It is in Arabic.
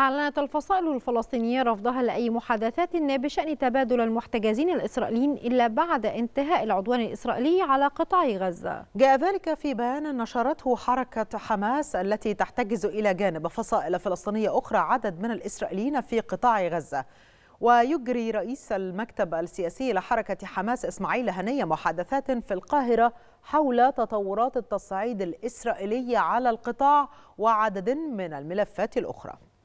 أعلنت الفصائل الفلسطينية رفضها لأي محادثات بشأن تبادل المحتجزين الإسرائيليين إلا بعد انتهاء العدوان الإسرائيلي على قطاع غزة جاء ذلك في بيان نشرته حركة حماس التي تحتجز إلى جانب فصائل فلسطينية أخرى عدد من الإسرائيليين في قطاع غزة ويجري رئيس المكتب السياسي لحركة حماس إسماعيل هنية محادثات في القاهرة حول تطورات التصعيد الإسرائيلي على القطاع وعدد من الملفات الأخرى